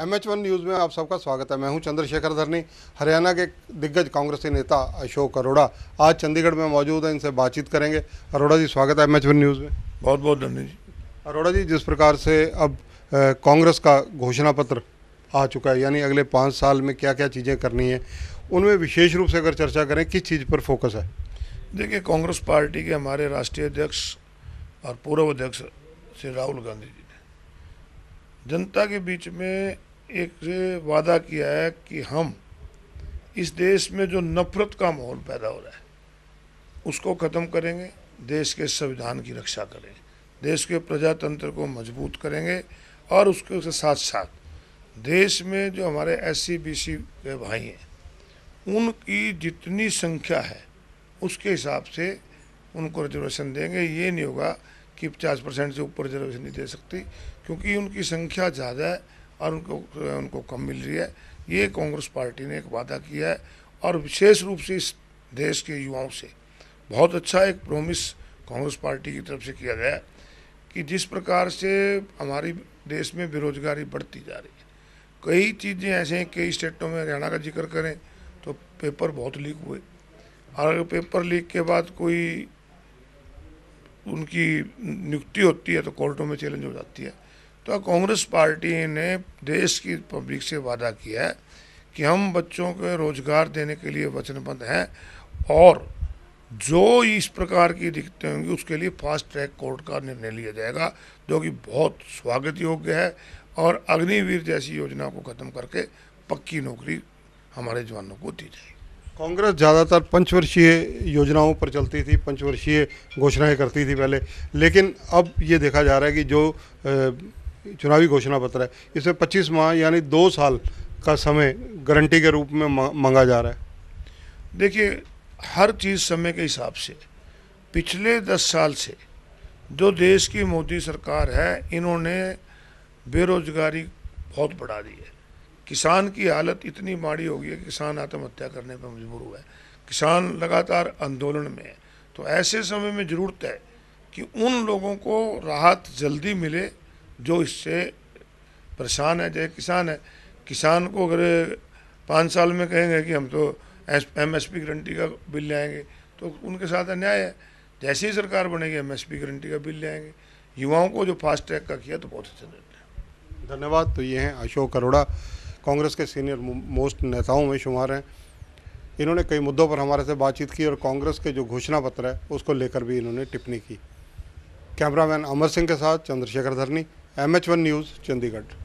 M H one news में आप सबका स्वागत है मैं हूं चंद्रशेखर धरनी हरियाणा के दिग्गज कांग्रेसी नेता अशोक अरोड़ा आज चंडीगढ़ में मौजूद हैं इनसे बातचीत करेंगे अरोड़ा जी स्वागत है एम एच वन न्यूज़ में बहुत बहुत धन्यवाद जी अरोड़ा जी जिस प्रकार से अब कांग्रेस का घोषणा पत्र आ चुका है यानी अगले पाँच साल में क्या क्या चीज़ें करनी है उनमें विशेष रूप से अगर चर्चा करें किस चीज़ पर फोकस है देखिए कांग्रेस पार्टी के हमारे राष्ट्रीय अध्यक्ष और पूर्व अध्यक्ष श्री राहुल गांधी जी जनता के बीच में एक वादा किया है कि हम इस देश में जो नफरत का माहौल पैदा हो रहा है उसको ख़त्म करेंगे देश के संविधान की रक्षा करेंगे देश के प्रजातंत्र को मजबूत करेंगे और उसके साथ साथ देश में जो हमारे एस सी के भाई हैं उनकी जितनी संख्या है उसके हिसाब से उनको रिजर्वेशन देंगे ये नहीं होगा कि पचास परसेंट से ऊपर रिजर्वेशन नहीं दे सकती क्योंकि उनकी संख्या ज़्यादा है और उनको उनको कम मिल रही है ये कांग्रेस पार्टी ने एक वादा किया है और विशेष रूप से इस देश के युवाओं से बहुत अच्छा एक प्रोमिस कांग्रेस पार्टी की तरफ से किया गया कि जिस प्रकार से हमारी देश में बेरोजगारी बढ़ती जा रही है कई चीज़ें ऐसे हैं कई स्टेटों में हरियाणा का जिक्र करें तो पेपर बहुत लीक हुए और पेपर लीक के बाद कोई उनकी नियुक्ति होती है तो कोर्टों में चैलेंज हो जाती है तो कांग्रेस पार्टी ने देश की पब्लिक से वादा किया है कि हम बच्चों को रोजगार देने के लिए वचनबद्ध हैं और जो इस प्रकार की दिक्कतें होंगी उसके लिए फास्ट ट्रैक कोर्ट का निर्णय लिया जाएगा जो कि बहुत स्वागत योग्य है और अग्निवीर जैसी योजना को ख़त्म करके पक्की नौकरी हमारे जवानों को दी जाएगी कांग्रेस ज़्यादातर पंचवर्षीय योजनाओं पर चलती थी पंचवर्षीय घोषणाएं करती थी पहले लेकिन अब ये देखा जा रहा है कि जो चुनावी घोषणा पत्र है इसमें 25 माह यानी दो साल का समय गारंटी के रूप में मांगा जा रहा है देखिए हर चीज़ समय के हिसाब से पिछले दस साल से जो देश की मोदी सरकार है इन्होंने बेरोजगारी बहुत बढ़ा दी है किसान की हालत इतनी माड़ी हो गई है कि किसान आत्महत्या करने पर मजबूर हुआ है किसान लगातार आंदोलन में है तो ऐसे समय में ज़रूरत है कि उन लोगों को राहत जल्दी मिले जो इससे परेशान है जैसे किसान है किसान को अगर पाँच साल में कहेंगे कि हम तो एम एस पी गारंटी का बिल लाएंगे तो उनके साथ अन्याय है जैसे ही सरकार बनेगी एम एस पी गारंटी का बिल लाएंगे युवाओं को जो फास्ट ट्रैक का किया तो बहुत अच्छा धन्यवाद तो ये हैं अशोक अरोड़ा कांग्रेस के सीनियर मोस्ट नेताओं में शुमार हैं इन्होंने कई मुद्दों पर हमारे से बातचीत की और कांग्रेस के जो घोषणा पत्र है उसको लेकर भी इन्होंने टिप्पणी की कैमरामैन अमर सिंह के साथ Chandrashekhar Dharni M H one news Chandigarh